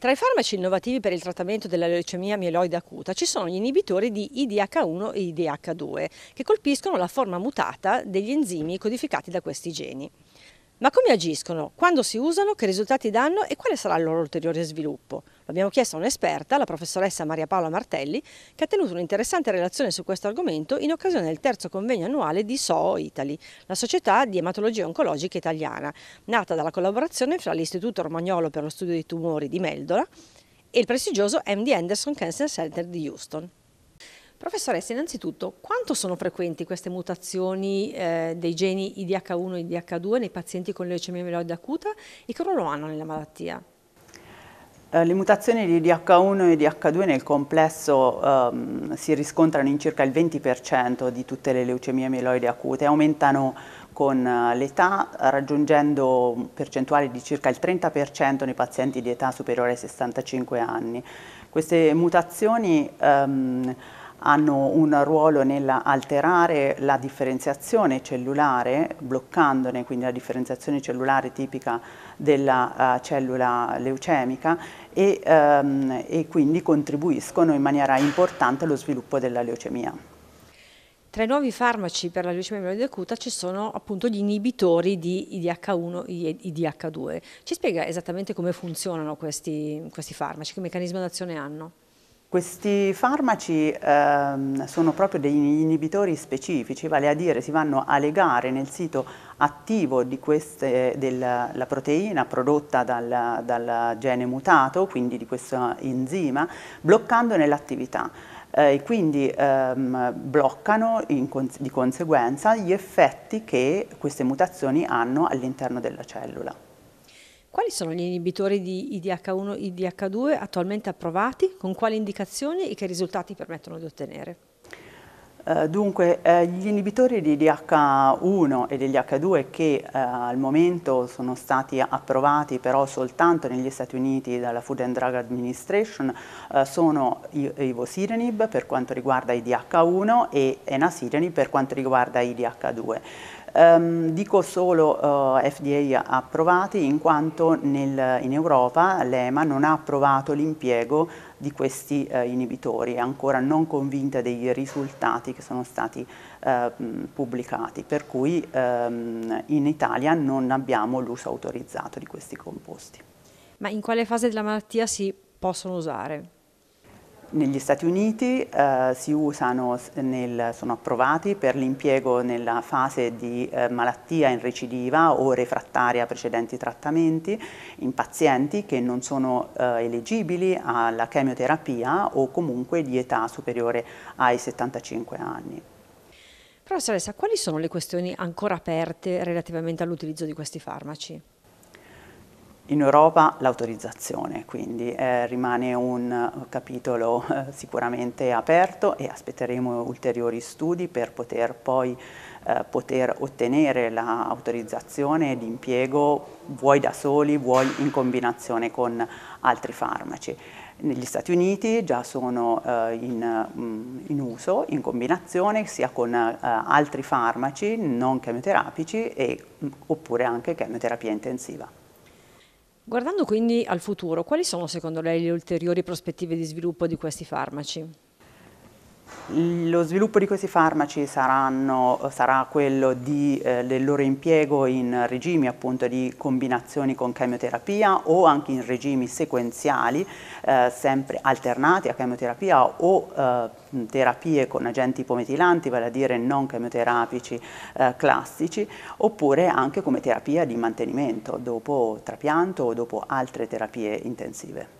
Tra i farmaci innovativi per il trattamento della leucemia mieloide acuta ci sono gli inibitori di IDH1 e IDH2 che colpiscono la forma mutata degli enzimi codificati da questi geni. Ma come agiscono? Quando si usano? Che risultati danno? E quale sarà il loro ulteriore sviluppo? L'abbiamo abbiamo chiesto a un'esperta, la professoressa Maria Paola Martelli, che ha tenuto un'interessante relazione su questo argomento in occasione del terzo convegno annuale di SOO Italy, la società di ematologia oncologica italiana, nata dalla collaborazione fra l'Istituto Romagnolo per lo studio dei tumori di Meldola e il prestigioso MD Anderson Cancer Center di Houston. Professoressa, innanzitutto, quanto sono frequenti queste mutazioni eh, dei geni IDH1 e IDH2 nei pazienti con leucemia mieloide acuta e che ruolo hanno nella malattia? Eh, le mutazioni di IDH1 e IDH2 nel complesso um, si riscontrano in circa il 20% di tutte le leucemie mieloide acute, aumentano con eh, l'età raggiungendo percentuali di circa il 30% nei pazienti di età superiore ai 65 anni. Queste mutazioni um, hanno un ruolo nell'alterare la differenziazione cellulare, bloccandone quindi la differenziazione cellulare tipica della uh, cellula leucemica e, um, e quindi contribuiscono in maniera importante allo sviluppo della leucemia. Tra i nuovi farmaci per la leucemia mieloide acuta ci sono appunto gli inibitori di IDH1 e IDH2. Ci spiega esattamente come funzionano questi, questi farmaci, che meccanismo d'azione hanno? Questi farmaci ehm, sono proprio degli inibitori specifici, vale a dire si vanno a legare nel sito attivo queste, della proteina prodotta dal, dal gene mutato, quindi di questo enzima, bloccandone l'attività. Eh, quindi ehm, bloccano cons di conseguenza gli effetti che queste mutazioni hanno all'interno della cellula. Quali sono gli inibitori di IDH1 e IDH2 attualmente approvati, con quali indicazioni e che risultati permettono di ottenere? Eh, dunque, eh, gli inibitori di DH1 e degli H2 che eh, al momento sono stati approvati però soltanto negli Stati Uniti dalla Food and Drug Administration eh, sono Ivosirenib per quanto riguarda i DH1 e Enasirenib per quanto riguarda i DH2. Um, dico solo uh, eh, FDA approvati in quanto nel, in Europa l'EMA non ha approvato l'impiego di questi uh, inibitori, è ancora non convinta dei risultati che sono stati uh, pubblicati, per cui um, in Italia non abbiamo l'uso autorizzato di questi composti. Ma in quale fase della malattia si possono usare? Negli Stati Uniti eh, si usano, nel, sono approvati per l'impiego nella fase di eh, malattia in recidiva o refrattaria a precedenti trattamenti in pazienti che non sono eh, elegibili alla chemioterapia o comunque di età superiore ai 75 anni. Professoressa, quali sono le questioni ancora aperte relativamente all'utilizzo di questi farmaci? In Europa l'autorizzazione, quindi eh, rimane un eh, capitolo eh, sicuramente aperto e aspetteremo ulteriori studi per poter poi eh, poter ottenere l'autorizzazione la di impiego vuoi da soli, vuoi in combinazione con altri farmaci. Negli Stati Uniti già sono eh, in, mm, in, uso, in combinazione sia con eh, altri farmaci non chemioterapici e, mm, oppure anche chemioterapia intensiva. Guardando quindi al futuro, quali sono secondo lei le ulteriori prospettive di sviluppo di questi farmaci? Lo sviluppo di questi farmaci saranno, sarà quello di, eh, del loro impiego in regimi appunto di combinazioni con chemioterapia o anche in regimi sequenziali, eh, sempre alternati a chemioterapia o eh, terapie con agenti ipometilanti, vale a dire non chemioterapici eh, classici, oppure anche come terapia di mantenimento dopo trapianto o dopo altre terapie intensive.